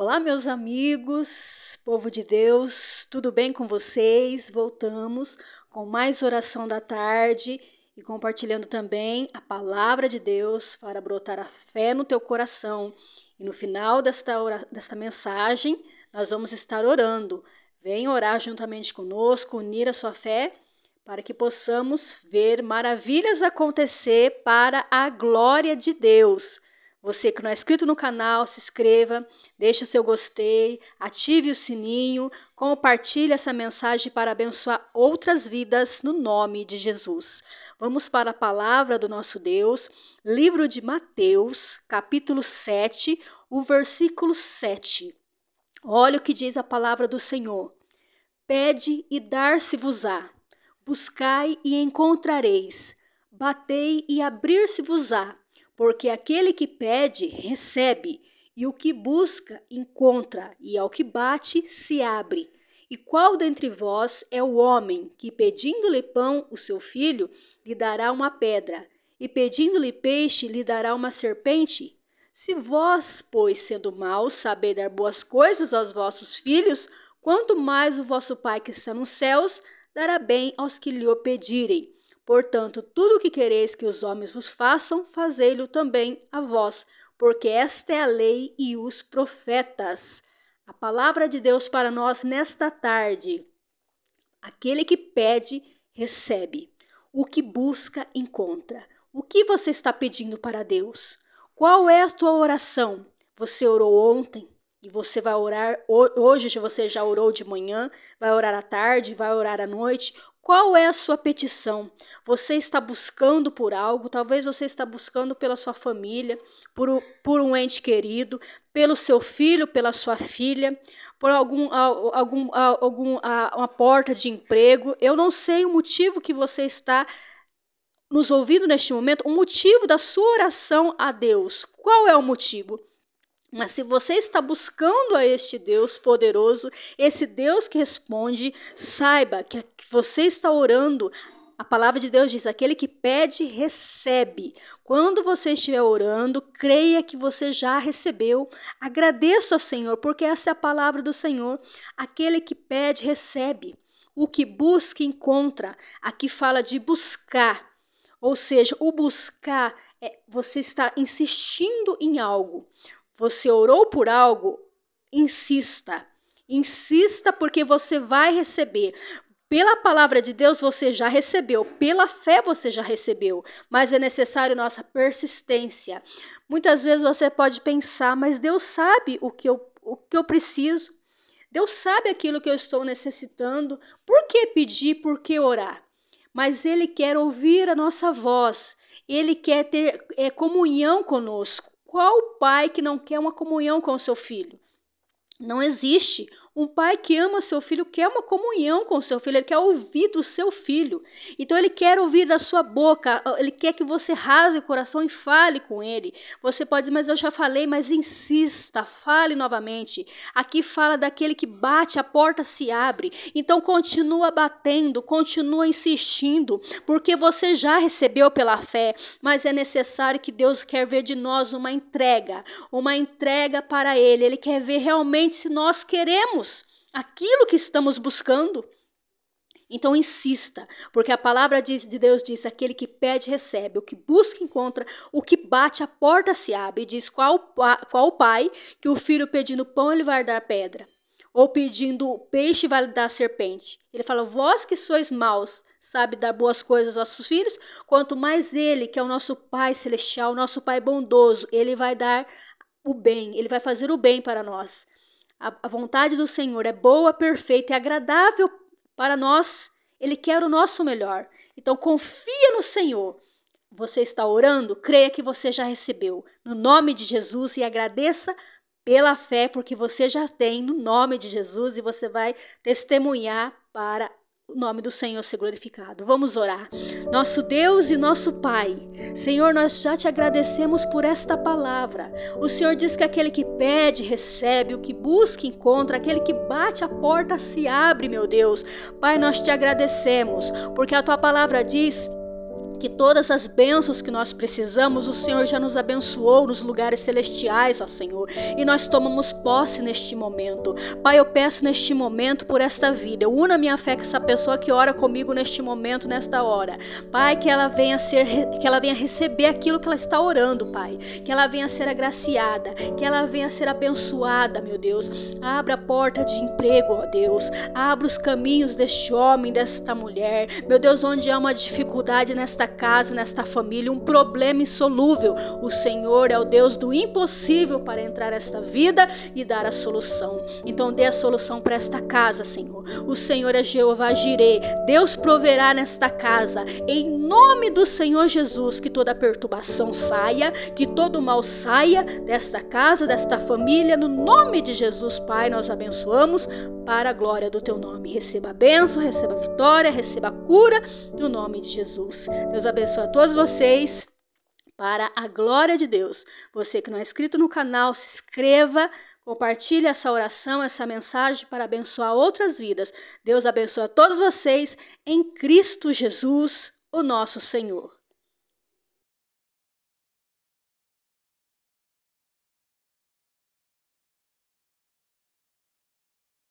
Olá, meus amigos, povo de Deus, tudo bem com vocês? Voltamos com mais oração da tarde e compartilhando também a palavra de Deus para brotar a fé no teu coração. E no final desta, desta mensagem, nós vamos estar orando. Vem orar juntamente conosco, unir a sua fé, para que possamos ver maravilhas acontecer para a glória de Deus. Você que não é inscrito no canal, se inscreva, deixe o seu gostei, ative o sininho, compartilhe essa mensagem para abençoar outras vidas no nome de Jesus. Vamos para a palavra do nosso Deus, livro de Mateus, capítulo 7, o versículo 7. Olha o que diz a palavra do Senhor. Pede e dar-se-vos-á, buscai e encontrareis, batei e abrir-se-vos-á porque aquele que pede, recebe, e o que busca, encontra, e ao que bate, se abre. E qual dentre vós é o homem que, pedindo-lhe pão, o seu filho, lhe dará uma pedra, e pedindo-lhe peixe, lhe dará uma serpente? Se vós, pois, sendo maus, sabeis dar boas coisas aos vossos filhos, quanto mais o vosso Pai que está nos céus dará bem aos que lhe o pedirem. Portanto, tudo o que quereis que os homens vos façam, fazei-lo também a vós, porque esta é a lei e os profetas. A palavra de Deus para nós nesta tarde. Aquele que pede, recebe. O que busca, encontra. O que você está pedindo para Deus? Qual é a tua oração? Você orou ontem e você vai orar hoje, você já orou de manhã, vai orar à tarde, vai orar à noite, qual é a sua petição? Você está buscando por algo, talvez você está buscando pela sua família, por um, por um ente querido, pelo seu filho, pela sua filha, por algum, algum, algum, uma porta de emprego. Eu não sei o motivo que você está nos ouvindo neste momento, o motivo da sua oração a Deus. Qual é o motivo? Mas se você está buscando a este Deus poderoso, esse Deus que responde, saiba que você está orando. A palavra de Deus diz: aquele que pede, recebe. Quando você estiver orando, creia que você já recebeu. Agradeça ao Senhor, porque essa é a palavra do Senhor. Aquele que pede, recebe. O que busca, encontra. Aqui fala de buscar. Ou seja, o buscar é você estar insistindo em algo você orou por algo, insista. Insista porque você vai receber. Pela palavra de Deus você já recebeu, pela fé você já recebeu, mas é necessário nossa persistência. Muitas vezes você pode pensar, mas Deus sabe o que eu, o que eu preciso, Deus sabe aquilo que eu estou necessitando, por que pedir, por que orar? Mas Ele quer ouvir a nossa voz, Ele quer ter é, comunhão conosco. Qual pai que não quer uma comunhão com o seu filho? Não existe. Um pai que ama seu filho quer uma comunhão com seu filho, ele quer ouvir do seu filho. Então ele quer ouvir da sua boca, ele quer que você rase o coração e fale com ele. Você pode dizer, mas eu já falei, mas insista, fale novamente. Aqui fala daquele que bate, a porta se abre. Então continua batendo, continua insistindo, porque você já recebeu pela fé, mas é necessário que Deus quer ver de nós uma entrega, uma entrega para ele. Ele quer ver realmente se nós queremos aquilo que estamos buscando. Então insista, porque a palavra de Deus diz: aquele que pede, recebe, o que busca, encontra, o que bate, a porta se abre. E diz: qual, qual pai que o filho pedindo pão ele vai dar pedra? Ou pedindo peixe vai dar serpente? Ele fala: vós que sois maus, sabe dar boas coisas aos vossos filhos, quanto mais ele, que é o nosso pai celestial, o nosso pai bondoso, ele vai dar o bem, ele vai fazer o bem para nós. A, a vontade do Senhor é boa, perfeita e agradável para nós. Ele quer o nosso melhor. Então confia no Senhor. Você está orando? Creia que você já recebeu. No nome de Jesus e agradeça pela fé, porque você já tem no nome de Jesus e você vai testemunhar para o nome do Senhor ser glorificado. Vamos orar. Nosso Deus e nosso Pai, Senhor, nós já te agradecemos por esta palavra. O Senhor diz que aquele que pede, recebe, o que busca, encontra, aquele que bate a porta se abre, meu Deus. Pai, nós te agradecemos, porque a tua palavra diz que todas as bênçãos que nós precisamos, o Senhor já nos abençoou nos lugares celestiais, ó Senhor, e nós tomamos posse neste momento. Pai, eu peço neste momento por esta vida, eu uno a minha fé com essa pessoa que ora comigo neste momento, nesta hora. Pai, que ela venha ser, que ela venha receber aquilo que ela está orando, Pai, que ela venha ser agraciada, que ela venha ser abençoada, meu Deus. Abra a porta de emprego, ó Deus, abra os caminhos deste homem, desta mulher, meu Deus, onde há uma dificuldade nesta casa, nesta família, um problema insolúvel. O Senhor é o Deus do impossível para entrar esta vida e dar a solução. Então dê a solução para esta casa, Senhor. O Senhor é Jeová Jireh. Deus proverá nesta casa. Em nome do Senhor Jesus, que toda perturbação saia, que todo mal saia desta casa, desta família. No nome de Jesus, Pai, nós abençoamos para a glória do teu nome. Receba a bênção, receba a vitória, receba a cura, no nome de Jesus. Deus Deus abençoe a todos vocês para a glória de Deus. Você que não é inscrito no canal, se inscreva, compartilhe essa oração, essa mensagem para abençoar outras vidas. Deus abençoe a todos vocês em Cristo Jesus, o nosso Senhor.